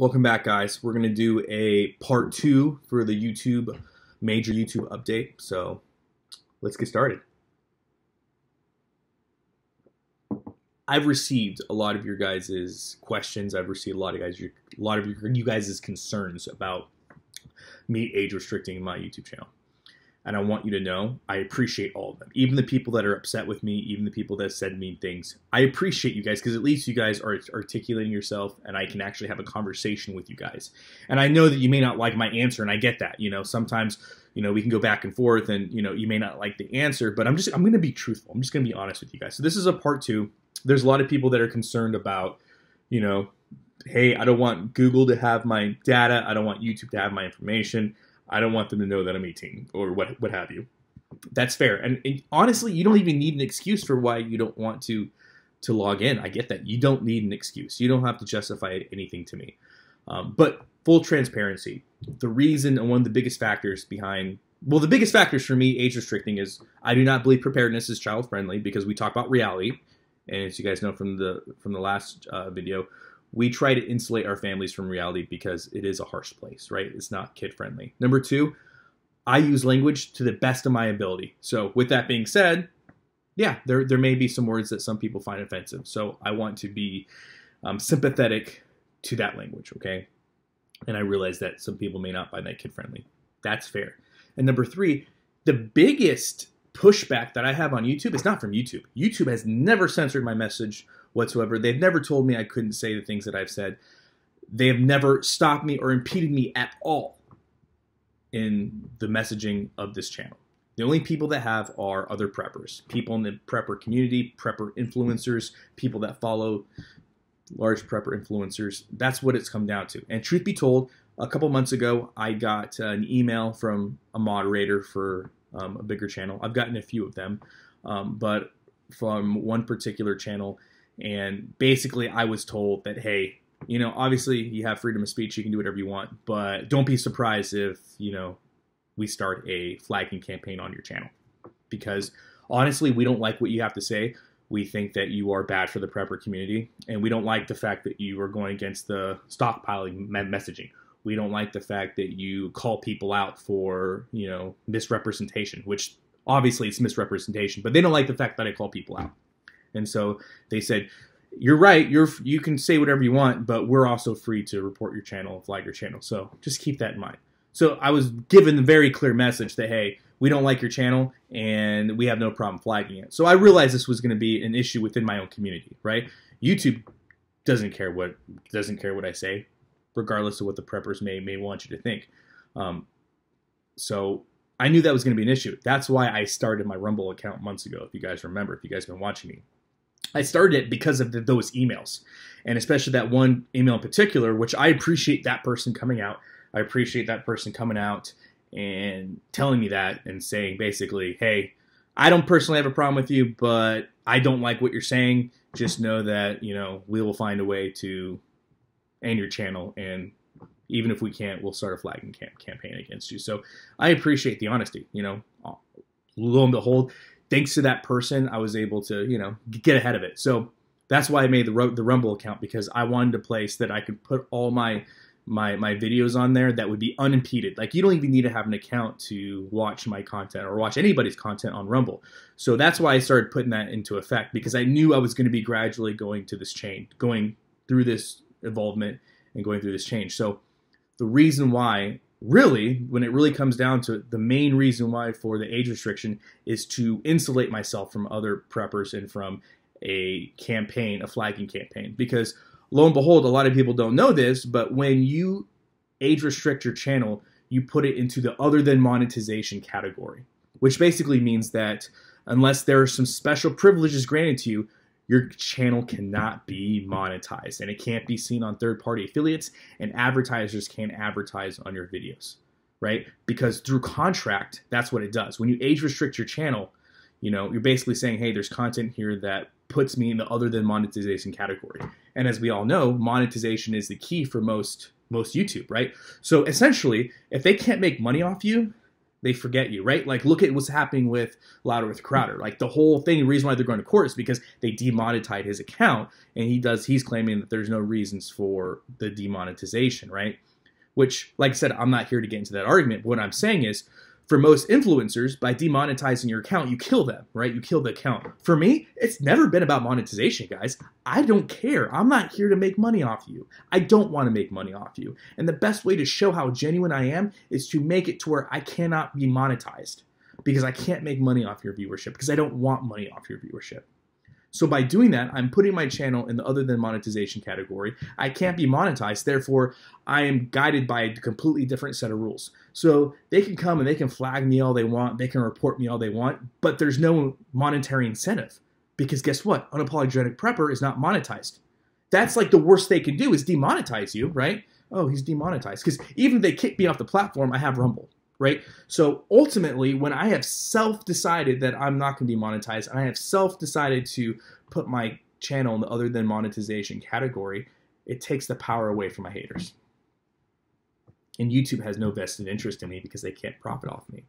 Welcome back, guys. We're going to do a part two for the YouTube, major YouTube update. So let's get started. I've received a lot of your guys' questions. I've received a lot of guys, your, a lot of your, you guys' concerns about me age restricting my YouTube channel. And I want you to know I appreciate all of them. Even the people that are upset with me, even the people that said mean things. I appreciate you guys because at least you guys are articulating yourself and I can actually have a conversation with you guys. And I know that you may not like my answer and I get that. You know, sometimes, you know, we can go back and forth and, you know, you may not like the answer, but I'm just, I'm going to be truthful. I'm just going to be honest with you guys. So this is a part two. There's a lot of people that are concerned about, you know, hey, I don't want Google to have my data. I don't want YouTube to have my information. I don't want them to know that I'm 18 or what what have you. That's fair. And, and, honestly, you don't even need an excuse for why you don't want to to log in. I get that. You don't need an excuse. You don't have to justify anything to me. Um, but full transparency, the reason and one of the biggest factors behind well, the biggest factors for me age restricting is I do not believe preparedness is child friendly because we talk about reality, and as you guys know from the from the last uh, video, we try to insulate our families from reality because it is a harsh place, right? It's not kid friendly. Number two, I use language to the best of my ability. So, with that being said, yeah, there, there may be some words that some people find offensive. So, I want to be um, sympathetic to that language, okay? And I realize that some people may not find that kid friendly. That's fair. And number three, the biggest pushback that I have on YouTube is not from YouTube. YouTube has never censored my message whatsoever. They've never told me I couldn't say the things that I've said. They have never stopped me or impeded me at all in the messaging of this channel. The only people that have are other preppers, people in the prepper community, prepper influencers, people that follow large prepper influencers. That's what it's come down to. And truth be told, a couple months ago, I got an email from a moderator for um, a bigger channel. I've gotten a few of them, um, but from one particular channel and basically, I was told that, hey, you know, obviously you have freedom of speech, you can do whatever you want, but don't be surprised if, you know, we start a flagging campaign on your channel. Because honestly, we don't like what you have to say. We think that you are bad for the prepper community, and we don't like the fact that you are going against the stockpiling messaging. We don't like the fact that you call people out for, you know, misrepresentation, which obviously it's misrepresentation, but they don't like the fact that I call people out. And so they said, "You're right. You're you can say whatever you want, but we're also free to report your channel and flag your channel. So just keep that in mind." So I was given the very clear message that hey, we don't like your channel and we have no problem flagging it. So I realized this was going to be an issue within my own community, right? YouTube doesn't care what doesn't care what I say, regardless of what the preppers may may want you to think. Um, so I knew that was going to be an issue. That's why I started my Rumble account months ago. If you guys remember, if you guys have been watching me, I started it because of the, those emails, and especially that one email in particular, which I appreciate that person coming out. I appreciate that person coming out and telling me that and saying basically, hey, I don't personally have a problem with you, but I don't like what you're saying. Just know that, you know, we will find a way to end your channel. And even if we can't, we'll start a flagging camp campaign against you. So I appreciate the honesty, you know, lo and behold, thanks to that person, I was able to, you know, get ahead of it. So that's why I made the the Rumble account because I wanted a place that I could put all my my my videos on there that would be unimpeded. Like you don't even need to have an account to watch my content or watch anybody's content on Rumble. So that's why I started putting that into effect because I knew I was going to be gradually going to this chain, going through this involvement and going through this change. So the reason why really, when it really comes down to it, the main reason why for the age restriction is to insulate myself from other preppers and from a campaign, a flagging campaign. Because lo and behold, a lot of people don't know this, but when you age restrict your channel, you put it into the other than monetization category, which basically means that unless there are some special privileges granted to you, your channel cannot be monetized and it can't be seen on third party affiliates and advertisers can't advertise on your videos, right? Because through contract, that's what it does. When you age restrict your channel, you know, you're basically saying, hey, there's content here that puts me in the other than monetization category. And as we all know, monetization is the key for most most YouTube, right? So essentially, if they can't make money off you, they forget you, right? Like, look at what's happening with Louder with Crowder. Like, the whole thing, the reason why they're going to court is because they demonetized his account, and he does, he's claiming that there's no reasons for the demonetization, right? Which, like I said, I'm not here to get into that argument. What I'm saying is, for most influencers, by demonetizing your account, you kill them, right? You kill the account. For me, it's never been about monetization, guys. I don't care. I'm not here to make money off you. I don't want to make money off you. And the best way to show how genuine I am is to make it to where I cannot be monetized because I can't make money off your viewership because I don't want money off your viewership. So by doing that, I'm putting my channel in the other than monetization category. I can't be monetized, therefore I am guided by a completely different set of rules. So they can come and they can flag me all they want, they can report me all they want, but there's no monetary incentive because guess what? Unapologetic prepper is not monetized. That's like the worst they can do is demonetize you, right? Oh, he's demonetized because even if they kick me off the platform, I have Rumble right? So ultimately, when I have self decided that I'm not going to be monetized and I have self decided to put my channel in the other than monetization category, it takes the power away from my haters. And YouTube has no vested interest in me because they can't profit off me.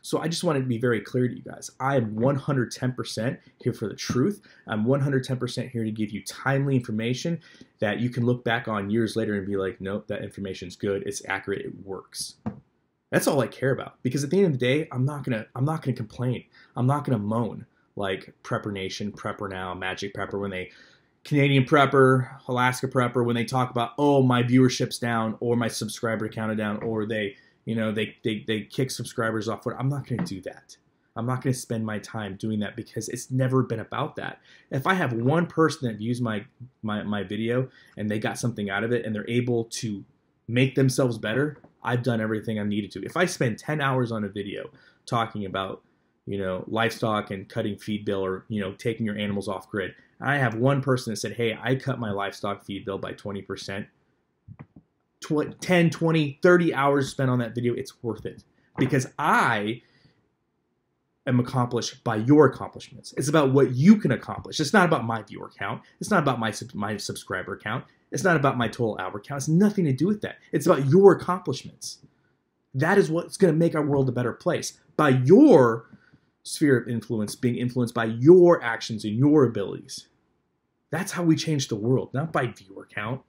So I just wanted to be very clear to you guys. I am 110% here for the truth. I'm 110% here to give you timely information that you can look back on years later and be like, nope, that information's good, it's accurate, it works. That's all I care about because at the end of the day, I'm not gonna I'm not gonna complain. I'm not gonna moan like Prepper Nation, Prepper Now, Magic Prepper when they Canadian Prepper, Alaska Prepper when they talk about oh my viewership's down or my subscriber count is down or they you know they they they kick subscribers off. I'm not gonna do that. I'm not going to spend my time doing that because it's never been about that. If I have one person that views my, my my video and they got something out of it and they're able to make themselves better, I've done everything i needed to. If I spend 10 hours on a video talking about, you know, livestock and cutting feed bill or, you know, taking your animals off grid, and I have one person that said, hey, I cut my livestock feed bill by 20%, tw- 10, 20, 30 hours spent on that video, it's worth it. Because I am accomplished by your accomplishments. It's about what you can accomplish. It's not about my viewer count. It's not about my my subscriber count. It's not about my total hour count. It's nothing to do with that. It's about your accomplishments. That is what's going to make our world a better place by your sphere of influence being influenced by your actions and your abilities. That's how we change the world, not by viewer count.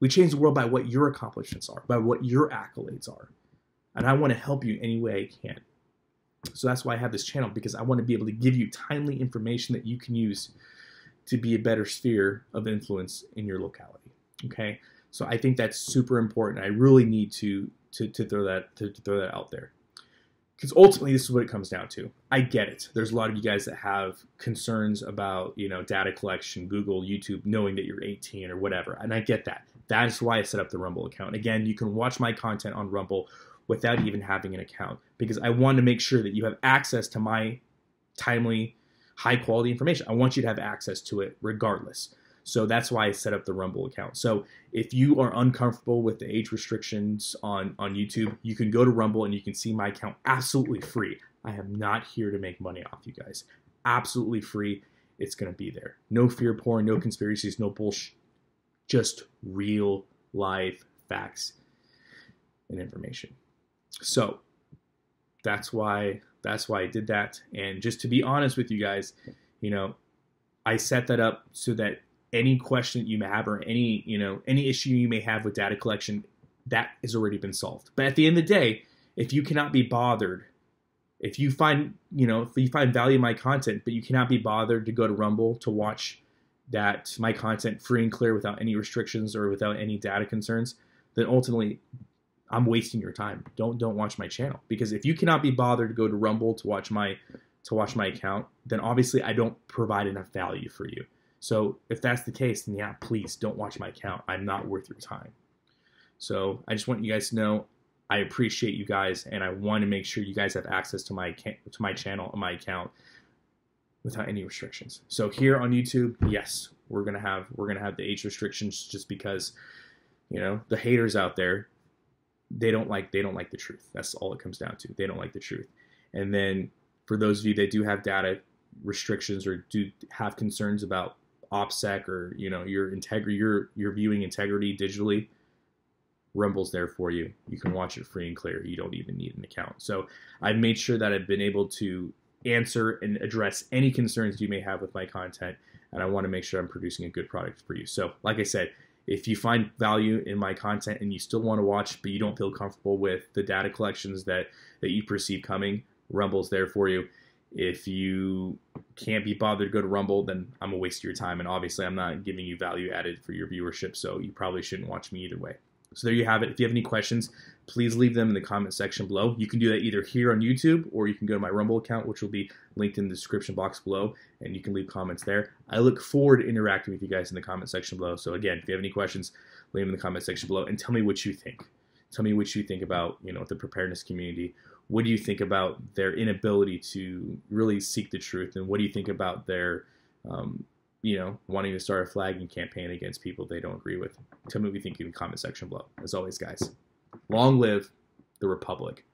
We change the world by what your accomplishments are, by what your accolades are. And I want to help you any way I can. So that's why I have this channel because I want to be able to give you timely information that you can use to be a better sphere of influence in your locality. Okay, so I think that's super important. I really need to to, to throw that to, to throw that out there because ultimately this is what it comes down to. I get it. There's a lot of you guys that have concerns about you know data collection, Google, YouTube, knowing that you're 18 or whatever, and I get that. That's why I set up the Rumble account. Again, you can watch my content on Rumble without even having an account because I want to make sure that you have access to my timely, high quality information. I want you to have access to it regardless. So that's why I set up the Rumble account. So if you are uncomfortable with the age restrictions on, on YouTube, you can go to Rumble and you can see my account absolutely free. I am not here to make money off you guys. Absolutely free. It's going to be there. No fear porn, no conspiracies, no bullshit. Just real live facts and information. So that's why that's why I did that. And just to be honest with you guys, you know, I set that up so that any question you may have or any, you know, any issue you may have with data collection, that has already been solved. But at the end of the day, if you cannot be bothered, if you find, you know, if you find value in my content, but you cannot be bothered to go to Rumble to watch that my content free and clear without any restrictions or without any data concerns, then ultimately I'm wasting your time. Don't don't watch my channel because if you cannot be bothered to go to Rumble to watch my to watch my account, then obviously I don't provide enough value for you. So if that's the case, then yeah, please don't watch my account. I'm not worth your time. So I just want you guys to know I appreciate you guys and I want to make sure you guys have access to my to my channel and uh, my account without any restrictions. So here on YouTube, yes, we're gonna have we're gonna have the age restrictions just because you know the haters out there they don't like they don't like the truth. That's all it comes down to. They don't like the truth. And then for those of you that do have data restrictions or do have concerns about OPSEC or you know your integrity, your your viewing integrity digitally, Rumble's there for you. You can watch it free and clear. You don't even need an account. So I've made sure that I've been able to answer and address any concerns you may have with my content, and I want to make sure I'm producing a good product for you. So like I said, if you find value in my content and you still want to watch but you don't feel comfortable with the data collections that that you perceive coming rumble's there for you if you can't be bothered to go to rumble then i'm a waste of your time and obviously i'm not giving you value added for your viewership so you probably shouldn't watch me either way so there you have it. If you have any questions, please leave them in the comment section below. You can do that either here on YouTube or you can go to my Rumble account, which will be linked in the description box below, and you can leave comments there. I look forward to interacting with you guys in the comment section below. So again, if you have any questions, leave them in the comment section below and tell me what you think. Tell me what you think about, you know, the preparedness community. What do you think about their inability to really seek the truth, and what do you think about their um, you know, wanting to start a flagging campaign against people they don't agree with. Tell me what you think in the comment section below. As always, guys, long live the Republic.